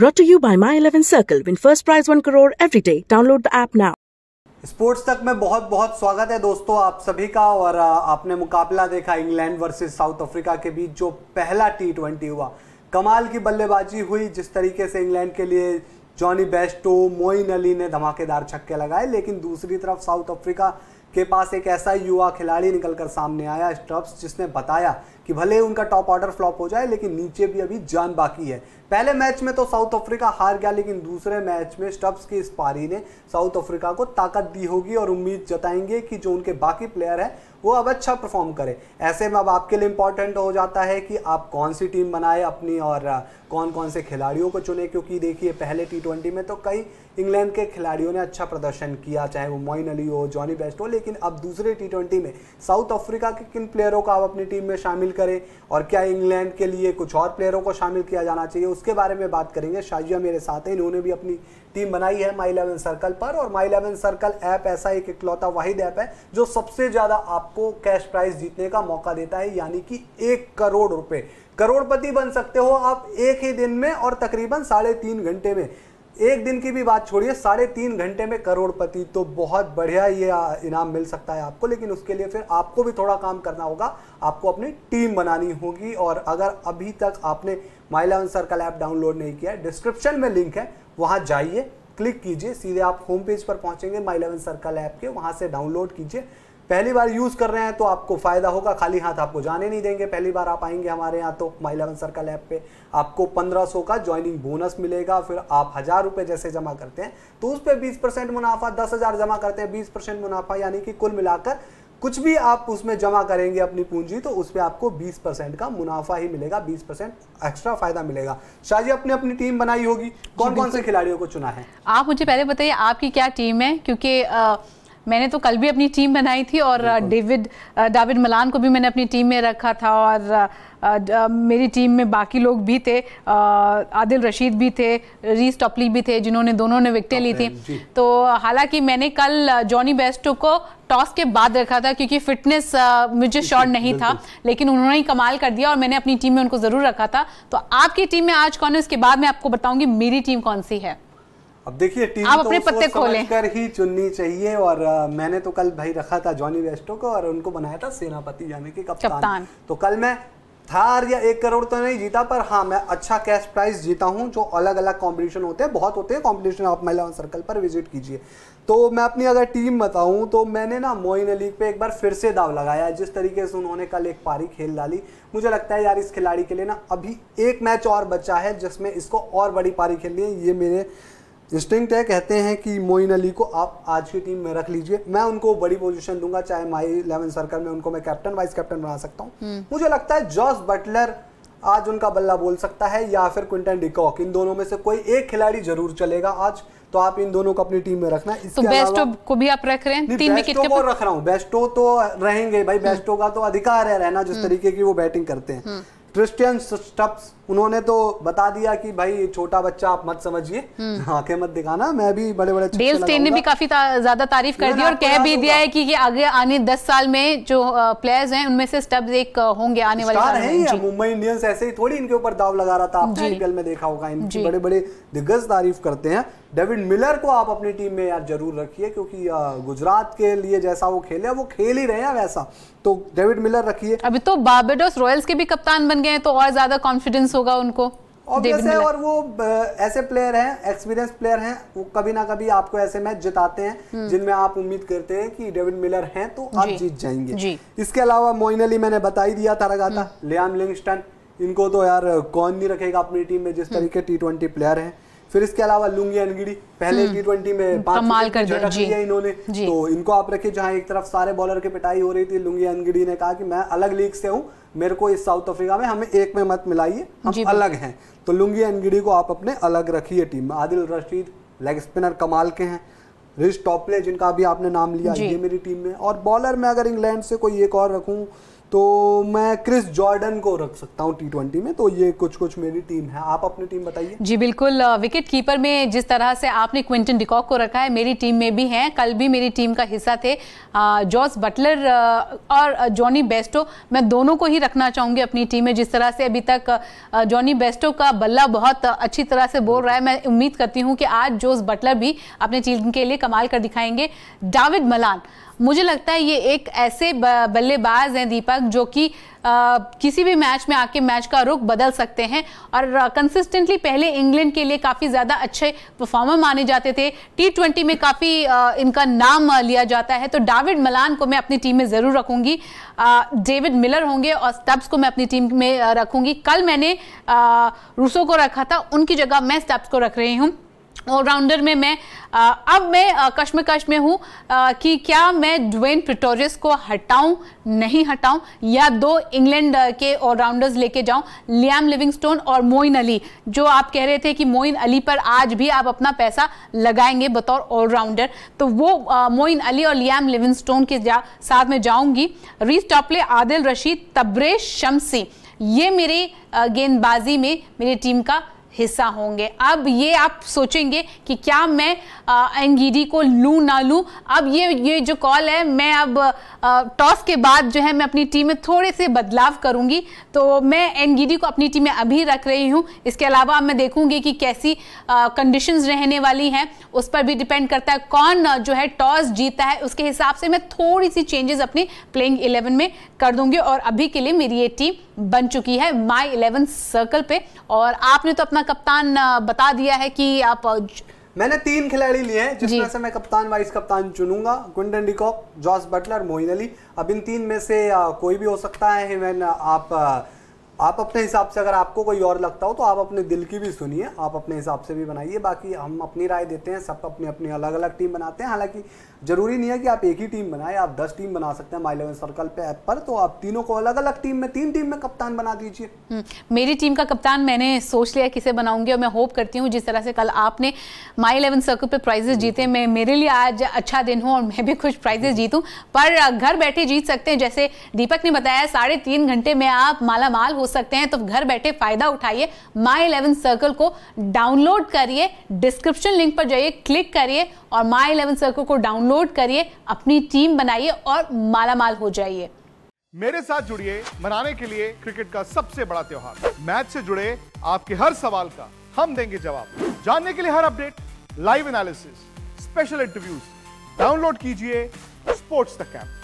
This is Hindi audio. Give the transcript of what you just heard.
Brought to you by My 11 Circle. Win first prize 1 crore every day. Download the app now. Sports Tak में बहुत बहुत स्वागत है दोस्तों आप सभी का और आपने मुकाबला देखा इंग्लैंड वर्सेस साउथ अफ्रीका के बीच जो पहला टी ट्वेंटी हुआ कमाल की बल्लेबाजी हुई जिस तरीके से इंग्लैंड के लिए जॉनी बेस्टो मोइन अली ने धमाकेदार छक्के लगाए लेकिन दूसरी तरफ साउथ अफ्रीका के पास एक ऐसा युवा खिलाड़ी निकलकर सामने आया स्ट्रब्स जिसने बताया कि भले उनका टॉप ऑर्डर फ्लॉप हो जाए लेकिन नीचे भी अभी जान बाकी है पहले मैच में तो साउथ अफ्रीका हार गया लेकिन दूसरे मैच में स्टब्स की इस पारी ने साउथ अफ्रीका को ताकत दी होगी और उम्मीद जताएंगे कि जो उनके बाकी प्लेयर हैं वो अब अच्छा परफॉर्म करें ऐसे में अब आपके लिए इंपॉर्टेंट हो जाता है कि आप कौन सी टीम बनाए अपनी और कौन कौन से खिलाड़ियों को चुने क्योंकि देखिए पहले टी में तो कई इंग्लैंड के खिलाड़ियों ने अच्छा प्रदर्शन किया चाहे वो मोइन अली हो जॉनी बेस्ट हो लेकिन अब दूसरे टी में साउथ अफ्रीका के किन प्लेयरों को आप अपनी टीम में शामिल शामिल करें और क्या इंग्लैंड के लिए कुछ और प्लेयरों को शामिल किया जाना चाहिए उसके बारे में बात करेंगे शाजिया मेरे साथ हैं इन्होंने भी अपनी टीम बनाई है माई इलेवन सर्कल पर और माई इलेवन सर्कल ऐप ऐसा एक इकलौता वाहिद ऐप है जो सबसे ज़्यादा आपको कैश प्राइज जीतने का मौका देता है यानी कि एक करोड़ रुपये करोड़पति बन सकते हो आप एक ही दिन में और तकरीबन साढ़े तीन घंटे में एक दिन की भी बात छोड़िए साढ़े तीन घंटे में करोड़पति तो बहुत बढ़िया ये इनाम मिल सकता है आपको लेकिन उसके लिए फिर आपको भी थोड़ा काम करना होगा आपको अपनी टीम बनानी होगी और अगर अभी तक आपने My Eleven Circle app download नहीं किया है डिस्क्रिप्शन में लिंक है वहाँ जाइए क्लिक कीजिए सीधे आप होम पेज पर पहुँचेंगे माई इलेवन सर्कल ऐप के वहाँ से डाउनलोड कीजिए पहली बार यूज़ कर रहे हैं तो आपको फ़ायदा होगा खाली हाथ आपको जाने नहीं देंगे पहली बार आप आएंगे हमारे यहाँ तो माई इलेवन सर्कल ऐप पे आपको 1500 का ज्वाइनिंग बोनस मिलेगा फिर आप हज़ार रुपए जैसे जमा करते हैं तो उस पर बीस परसेंट मुनाफा दस हज़ार जमा करते हैं बीस परसेंट मुनाफा यानी कि कुल मिलाकर कुछ भी आप उसमें जमा करेंगे अपनी पूंजी तो उस पर आपको 20 परसेंट का मुनाफा ही मिलेगा 20 परसेंट एक्स्ट्रा फायदा मिलेगा शाह जी आपने अपनी टीम बनाई होगी कौन कौन से खिलाड़ियों को चुना है आप मुझे पहले बताइए आपकी क्या टीम है क्योंकि मैंने तो कल भी अपनी टीम बनाई थी और डेविड डेविड मलान को भी मैंने अपनी टीम में रखा था और मेरी टीम में बाकी लोग भी थे आदिल रशीद भी थे रीस टॉपली भी थे जिन्होंने दोनों ने विकटें ली थी तो हालांकि मैंने कल जॉनी बेस्टो को टॉस के बाद रखा था क्योंकि फिटनेस मुझे शॉर्ट नहीं था लेकिन उन्होंने ही कमाल कर दिया और मैंने अपनी टीम में उनको ज़रूर रखा था तो आपकी टीम में आज कौन है उसके बाद मैं आपको बताऊंगी मेरी टीम कौन सी है अब देखिए टीम आप तो अपने पत्ते खोले कर ही चुननी चाहिए और आ, मैंने तो कल भाई रखा था जॉनी वेस्टो को और उनको बनाया था सेनापति यानी कि कप्तान।, कप्तान तो कल मैं थार या एक करोड़ तो नहीं जीता पर हाँ मैं अच्छा कैश प्राइस जीता हूँ जो अलग अलग कॉम्पिटिशन होते हैं बहुत होते हैं कॉम्पिटिशन आप महिला सर्कल पर विजिट कीजिए तो मैं अपनी अगर टीम बताऊं तो मैंने ना मोइन अली पे एक बार फिर से दाव लगाया जिस तरीके से उन्होंने कल एक पारी खेल डाली मुझे लगता है यार इस खिलाड़ी के लिए ना अभी एक मैच और बचा है जिसमें इसको और बड़ी पारी खेलनी है ये मेरे स्टिंग है कहते हैं कि मोइन अली को आप आज की टीम में रख लीजिए मैं उनको बड़ी पोजीशन दूंगा चाहे माई इलेवन सर्कल में उनको मैं कैप्टन वाइस कैप्टन बना सकता हूँ हम्म। मुझे लगता है जॉस बटलर आज उनका बल्ला बोल सकता है या फिर क्विंटन डिकॉक इन दोनों में से कोई एक खिलाड़ी जरूर चलेगा आज तो आप इन दोनों को अपनी टीम में रखना इसके तो को भी आप रख रहे हैं टीम में कितने तो रख रहा हूँ बेस्टो तो, तो रहेंगे भाई बेस्टो हम्म। का तो अधिकार है रहना जिस हम्म। तरीके की वो बैटिंग करते हैं क्रिश्चियन स्टप्स उन्होंने तो बता दिया कि भाई छोटा बच्चा आप मत समझिए हम्म। आंखें मत दिखाना मैं भी बड़े बड़े डेल स्टेन ने भी काफी ज्यादा तारीफ कर दी और कह भी दिया है कि ये आगे आने दस साल में जो प्लेयर्स हैं उनमें से स्टब्स एक होंगे आने वाले हैं मुंबई इंडियंस ऐसे ही थोड़ी इनके ऊपर दाव लगा रहा था आपने आईपीएल में देखा होगा इनकी बड़े बड़े दिग्गज तारीफ करते हैं डेविड मिलर को आप अपनी टीम में यार जरूर रखिए क्योंकि गुजरात के लिए जैसा वो खेले वो खेल ही रहे हैं वैसा तो डेविड मिलर रखिए अभी तो बाबेडोस रॉयल्स के भी कप्तान बन गए हैं तो और ज़्यादा कॉन्फिडेंस होगा उनको है और वो ऐसे प्लेयर हैं एक्सपीरियंस प्लेयर हैं वो कभी ना कभी आपको ऐसे मैच जिताते हैं हम्म। जिनमें आप उम्मीद करते हैं कि डेविड मिलर हैं तो आप जीत जाएंगे जी। इसके अलावा मोइन अली मैंने बता ही दिया था रगाता हम्म। लियाम लिंगस्टन इनको तो यार कौन नहीं रखेगा अपनी टीम में जिस हम्म। तरीके टी ट्वेंटी प्लेयर हैं फिर इसके अलावा लुंगी अनगिड़ी पहले टी हम्म। ट्वेंटी में कमाल कर दिया जी, इन्होंने जी, तो इनको आप रखे जहां एक तरफ सारे बॉलर की पिटाई हो रही थी लुंगी अनगिड़ी ने कहा कि मैं अलग लीग से हूँ मेरे को इस साउथ अफ्रीका में हमें एक में मत मिलाइए हम अलग हैं तो लुंगी अनगिड़ी को आप अपने अलग रखिए टीम में आदिल रशीद लेग स्पिनर कमाल के हैं रिच टॉपले जिनका भी आपने नाम लिया ये मेरी टीम में और बॉलर में अगर इंग्लैंड से कोई एक और रखूं तो मैं क्रिस जॉर्डन को रख सकता हूँ टी ट्वेंटी में तो ये कुछ कुछ मेरी टीम है आप अपनी टीम बताइए जी बिल्कुल विकेट कीपर में जिस तरह से आपने क्विंटन डिकॉक को रखा है मेरी टीम में भी हैं कल भी मेरी टीम का हिस्सा थे जॉस बटलर और जॉनी बेस्टो मैं दोनों को ही रखना चाहूँगी अपनी टीम में जिस तरह से अभी तक जॉनी बेस्टो का बल्ला बहुत अच्छी तरह से बोल रहा है मैं उम्मीद करती हूँ कि आज जोस बटलर भी अपने टीम के लिए कमाल कर दिखाएंगे डाविड मलान मुझे लगता है ये एक ऐसे बल्लेबाज हैं दीपक जो कि किसी भी मैच में आके मैच का रुख बदल सकते हैं और कंसिस्टेंटली पहले इंग्लैंड के लिए काफ़ी ज़्यादा अच्छे परफॉर्मर माने जाते थे टी ट्वेंटी में काफ़ी इनका नाम लिया जाता है तो डाविड मलान को मैं अपनी टीम में ज़रूर रखूँगी डेविड मिलर होंगे और स्टब्स को मैं अपनी टीम में रखूँगी कल मैंने रूसो को रखा था उनकी जगह मैं स्टब्स को रख रही हूँ ऑलराउंडर में मैं आ, अब मैं कश्मकश में हूँ कि क्या मैं ड्वेन प्रिटोरियस को हटाऊं नहीं हटाऊं या दो इंग्लैंड के ऑलराउंडर्स लेके जाऊं लियाम लिविंगस्टोन और मोइन अली जो आप कह रहे थे कि मोइन अली पर आज भी आप अपना पैसा लगाएंगे बतौर ऑलराउंडर तो वो मोइन अली और लियाम लिविंगस्टोन के जा, साथ में जाऊँगी रीस टॉपले आदिल रशीद तब्रेश शमसी ये मेरी गेंदबाजी में मेरी टीम का हिस्सा होंगे अब ये आप सोचेंगे कि क्या मैं एनगीडी को लूँ ना लूँ अब ये ये जो कॉल है मैं अब टॉस के बाद जो है मैं अपनी टीम में थोड़े से बदलाव करूँगी तो मैं एनगीडी को अपनी टीम में अभी रख रही हूँ इसके अलावा मैं देखूँगी कि कैसी कंडीशन रहने वाली हैं उस पर भी डिपेंड करता है कौन जो है टॉस जीता है उसके हिसाब से मैं थोड़ी सी चेंजेस अपनी प्लेइंग इलेवन में कर दूंगी और अभी के लिए मेरी ये टीम बन चुकी है माई इलेवन सर्कल पे और आपने तो अपना कप्तान बता दिया है कि आप मैंने तीन खिलाड़ी लिए हैं जिसमें से मैं कप्तान वाइस कप्तान चुनूंगा Quinton de Kock Jos Buttler Moeen Ali अब इन तीन में से कोई भी हो सकता है आप आप अपने हिसाब से अगर आपको कोई और लगता हो तो आप अपने दिल की भी सुनिए आप अपने हिसाब से भी बनाइए बाकी हम अपनी राय देते हैं सब अपने अपने अलग अलग टीम बनाते हैं हालांकि ज़रूरी नहीं है कि आप एक ही टीम बनाएं आप दस टीम बना सकते हैं माई इलेवन सर्कल पे ऐप पर तो आप तीनों को अलग अलग टीम में तीन टीम में कप्तान बना दीजिए हम्म, मेरी टीम का कप्तान मैंने सोच लिया किसे बनाऊंगी और मैं होप करती हूँ जिस तरह से कल आपने माई इलेवन सर्कल पर प्राइजेस जीते मैं मेरे लिए आज अच्छा दिन हूँ और मैं भी कुछ प्राइजेस जीतूँ पर घर बैठे जीत सकते हैं जैसे दीपक ने बताया साढ़े घंटे में आप माला हो सकते हैं तो घर बैठे फायदा उठाइए माई इलेवन सर्कल को डाउनलोड करिए डिस्क्रिप्शन लिंक पर जाइए क्लिक करिए और माई इलेवन सर्कल को डाउनलोड करिए अपनी टीम बनाइए और मालामाल हो जाइए मेरे साथ जुड़िए मनाने के लिए क्रिकेट का सबसे बड़ा त्योहार मैच से जुड़े आपके हर सवाल का हम देंगे जवाब जानने के लिए हर update live analysis special interviews download कीजिए स्पोर्ट्स द कैंप